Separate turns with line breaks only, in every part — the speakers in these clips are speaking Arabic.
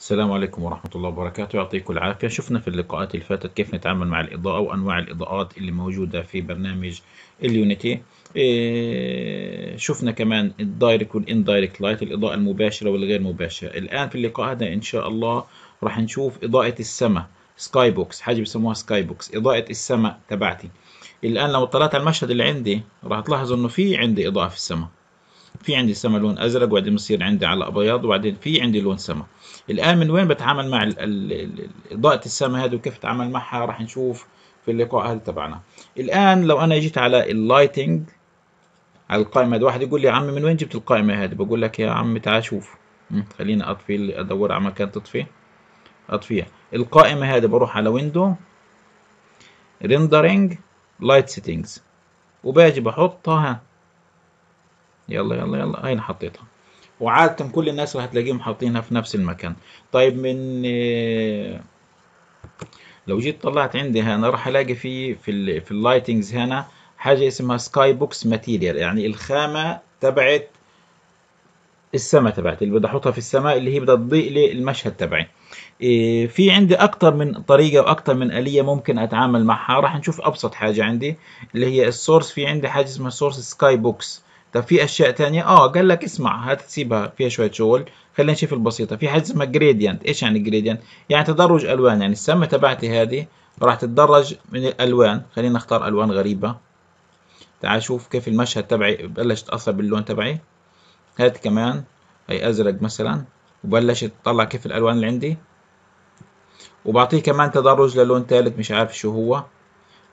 السلام عليكم ورحمة الله وبركاته يعطيكم العافية شفنا في اللقاءات اللي فاتت كيف نتعامل مع الإضاءة وأنواع الإضاءات اللي موجودة في برنامج اليونيتي إيه، شفنا كمان الدايركت والاندايركت لايت الإضاءة المباشرة والغير مباشرة الآن في اللقاء هذا إن شاء الله راح نشوف إضاءة السماء سكاي بوكس حاجة بيسموها سكاي بوكس إضاءة السماء تبعتي الآن لو طلعت على المشهد اللي عندي راح تلاحظ إنه في عندي إضاءة في السماء في عندي سما لون أزرق وبعدين بصير عندي على أبيض وبعدين في عندي لون سماء الآن من وين بتعامل مع إضاءة السماء هذه وكيف بتعامل معها راح نشوف في اللقاء هذا تبعنا الآن لو أنا جيت على اللايتنج على القائمة هذا واحد يقول لي يا عمي من وين جبت القائمة هذه بقول لك يا عمي تعال شوف خليني أطفي أدور على مكان تطفي أطفيها القائمة هذه بروح على ويندو ريندرينج لايت سيتنجز وباجي بحطها يلا يلا يلا هين حطيتها وعادة كل الناس راح تلاقيهم حاطينها في نفس المكان طيب من آه، لو جيت طلعت عندي هنا راح الاقي في في, في اللايتنجز هنا حاجة اسمها سكاي بوكس ماتيريال يعني الخامة تبعت السماء تبعتي اللي بدي احطها في السماء اللي هي بدها تضيء لي المشهد تبعي إيه، في عندي اكثر من طريقه واكثر من اليه ممكن اتعامل معها راح نشوف ابسط حاجه عندي اللي هي السورس في عندي حاجه اسمها سورس سكاي بوكس طب في اشياء تانية اه قال لك اسمع هات تسيبها فيها شويه شغل خلينا نشوف البسيطه في حاجه اسمها جريدينت ايش يعني جريدينت يعني تدرج الوان يعني السمه تبعتي هذه راح تتدرج من الالوان خلينا نختار الوان غريبه تعال شوف كيف المشهد تبعي بلش يتاثر باللون تبعي هات كمان هي ازرق مثلا وبلشت تطلع كيف الالوان اللي عندي وبعطيه كمان تدرج للون ثالث مش عارف شو هو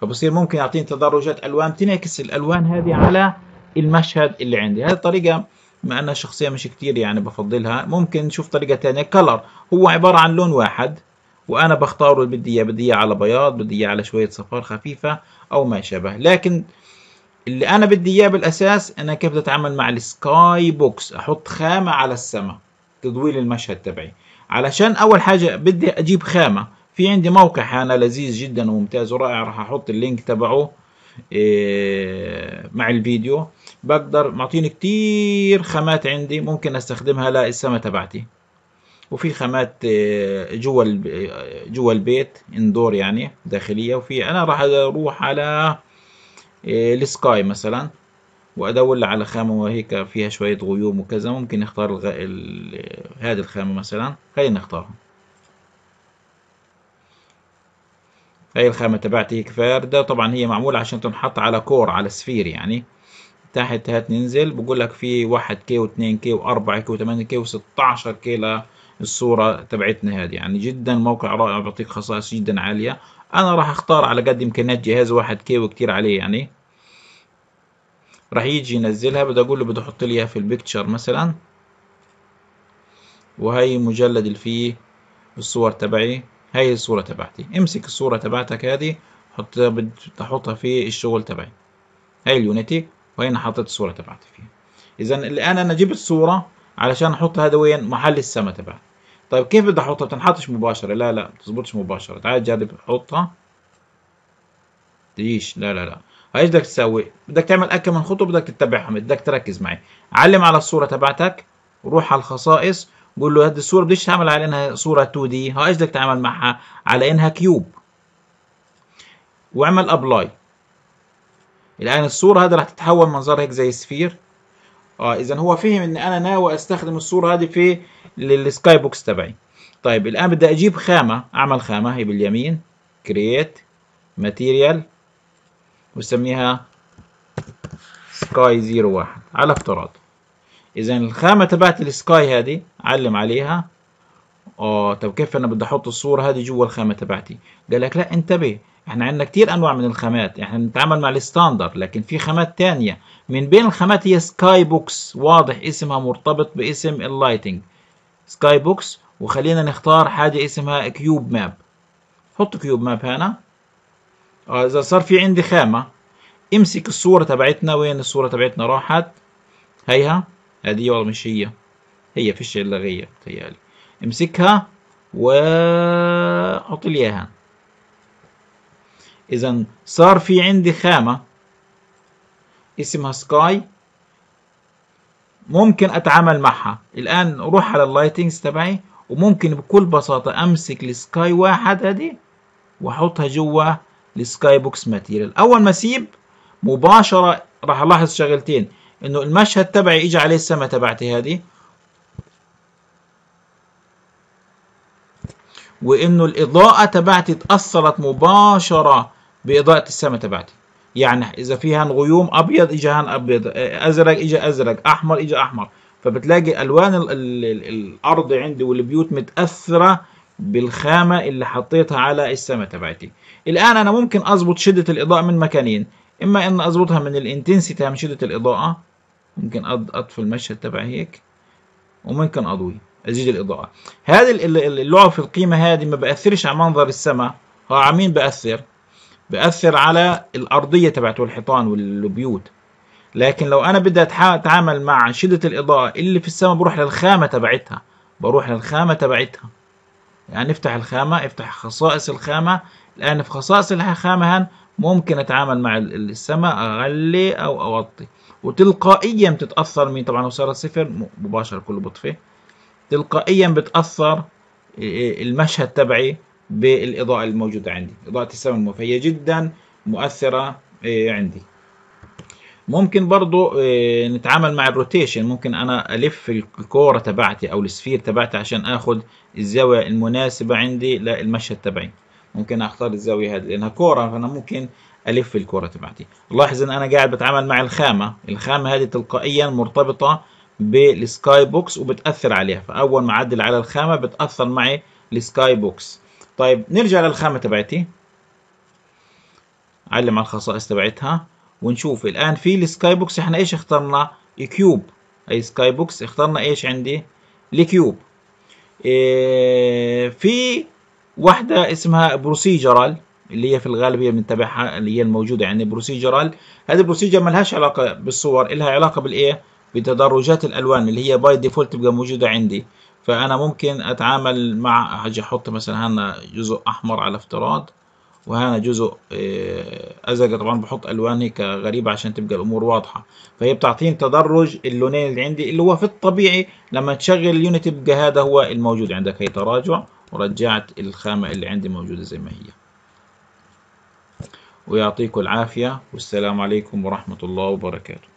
فبصير ممكن يعطيني تدرجات الوان تنعكس الالوان هذه على المشهد اللي عندي هذه الطريقة مع أنها شخصية مش كتير يعني بفضلها ممكن نشوف طريقة ثانيه كلر هو عبارة عن لون واحد وأنا بختاره اللي بدي إياه بدي إياه على بياض بدي إياه على شوية صفار خفيفة أو ما شابه لكن اللي أنا بدي إياه بالأساس أنا كيف بدي أتعامل مع السكاي بوكس أحط خامة على السماء تضويل المشهد تبعي علشان أول حاجة بدي أجيب خامة في عندي موقع أنا لذيذ جدا وممتاز ورائع راح أحط اللينك تبعه إيه، مع الفيديو بقدر معطيني كتير خامات عندي ممكن استخدمها للسما تبعتي وفي خامات آه، جوا آه، جوا البيت اندور يعني داخليه وفي انا راح اروح على آه، السكاي مثلا وادور على خامه وهيك فيها شويه غيوم وكذا ممكن اختار الغ... ال... هذه الخامه مثلا خلينا نختارها هاي الخامه تبعتي هيك فارده طبعا هي معموله عشان تنحط على كور على سفير يعني تحت هات ننزل بقول لك في 1 كي و2 كي و4 كي و8 كي و16 كي للصورة تبعتنا هذه يعني جدا موقع رائع بيعطيك خصائص جدا عالية انا راح اختار على قد امكانيات جهاز 1 كي وكثير عليه يعني راح يجي ينزلها بدي اقول له بده يحط لي في البيكتشر مثلا وهي مجلد اللي فيه الصور تبعي هاي الصورة تبعتي امسك الصورة تبعتك هذه حط بدي احطها في الشغل تبعي هاي اليونيتي وهنا حطيت الصورة تبعتي فيها إذا الآن أنا جبت صورة علشان أحط هذا وين محل السما تبعتي طيب كيف بدي أحطها بتنحطش مباشرة لا لا بتزبطش مباشرة تعال جرب حطها تجيش لا لا لا ايش بدك تسوي بدك تعمل اكم من خطوه بدك تتبعهم بدك تركز معي علم على الصوره تبعتك روح على الخصائص قول له هذه الصوره بديش تعمل على انها صوره 2 دي ها ايش بدك تعمل معها على انها كيوب واعمل ابلاي الآن الصورة هذا راح تتحول منظر هيك زي سفير اه إذا هو فهم إن أنا ناوي أستخدم الصورة هذه في للسكاي بوكس تبعي طيب الآن بدي أجيب خامة أعمل خامة هي باليمين كرييت ماتيريال وسميها سكاي زيرو واحد على افتراض إذا الخامة تبعت السكاي هذه علم عليها اه طب كيف انا بدي احط الصوره هذه جوا الخامه تبعتي قال لك لا انتبه احنا عندنا كتير انواع من الخامات احنا بنتعامل مع الستاندر لكن في خامات تانية من بين الخامات هي سكاي بوكس واضح اسمها مرتبط باسم اللايتنج سكاي بوكس وخلينا نختار حاجه اسمها كيوب ماب حط كيوب ماب هنا اه اذا صار في عندي خامه امسك الصوره تبعتنا وين الصوره تبعتنا راحت هيها هذه والله مش هي هي فيش الا غير تهيألي امسكها لي اياها اذا صار في عندي خامه اسمها سكاي ممكن اتعامل معها الان اروح على اللايتنجز تبعي وممكن بكل بساطه امسك السكاي واحد هذه واحطها جوا السكاي بوكس ماتيريال اول ما اسيب مباشره راح الاحظ شغلتين انه المشهد تبعي اجى عليه السما تبعتي هذه وانه الاضاءه تبعتي اتاثرت مباشره باضاءه السماء تبعتي يعني اذا في هان غيوم ابيض اجى هان ابيض ازرق اجى ازرق احمر اجى احمر فبتلاقي الوان ال ال الـ الارض عندي والبيوت متاثره بالخامه اللي حطيتها على السماء تبعتي الان انا ممكن اظبط شده الاضاءه من مكانين اما ان اظبطها من الانتنسيتي من شده الاضاءه ممكن اطفي المشهد تبعي هيك وممكن اضوي أزيد الإضاءة هذه اللعب في القيمة هذه ما بأثرش على منظر السماء هو على مين بأثر بأثر على الأرضية تبعته الحيطان والبيوت لكن لو أنا بدي أتعامل مع شدة الإضاءة اللي في السماء بروح للخامة تبعتها بروح للخامة تبعتها يعني افتح الخامة افتح خصائص الخامة الآن في خصائص الخامة هان ممكن أتعامل مع السماء أغلي أو أوطي وتلقائيا بتتأثر مين طبعا لو صارت صفر مباشرة كله بطفي تلقائيا بتأثر إيه، إيه، المشهد تبعي بالإضاءة الموجودة عندي إضاءة السمنة فهي جدا مؤثرة إيه، عندي ممكن برضو نتعامل مع الروتيشن ممكن أنا ألف الكورة تبعتي أو السفير تبعتي عشان أخذ الزاوية المناسبة عندي للمشهد تبعي ممكن أختار الزاوية هذه لأنها كورة فأنا ممكن ألف الكورة تبعتي لاحظ أن أنا قاعد بتعامل مع الخامة الخامة هذه تلقائيا مرتبطة بالسكاي بوكس وبتأثر عليها فأول ما أعدل على الخامة بتأثر معي السكاي بوكس طيب نرجع للخامة تبعتي علم على الخصائص تبعتها ونشوف الآن في السكاي بوكس احنا ايش اخترنا كيوب أي سكاي بوكس اخترنا ايش عندي الكيوب إيه في واحدة اسمها بروسيجرال اللي هي في الغالب هي بنتبعها اللي هي الموجودة يعني بروسيجرال هذه البروسيجر ما لهاش علاقة بالصور لها علاقة بالإيه بتدرجات الالوان اللي هي باي ديفولت بتبقى موجوده عندي فانا ممكن اتعامل مع اجي احط مثلا هنا جزء احمر على افتراض وهنا جزء آه، ازرق طبعا بحط الوان هيك غريبه عشان تبقى الامور واضحه فهي بتعطيني تدرج اللونين اللي عندي اللي هو في الطبيعي لما تشغل اليونت يبقى هذا هو الموجود عندك هي تراجع ورجعت الخامه اللي عندي موجوده زي ما هي ويعطيكم العافيه والسلام عليكم ورحمه الله وبركاته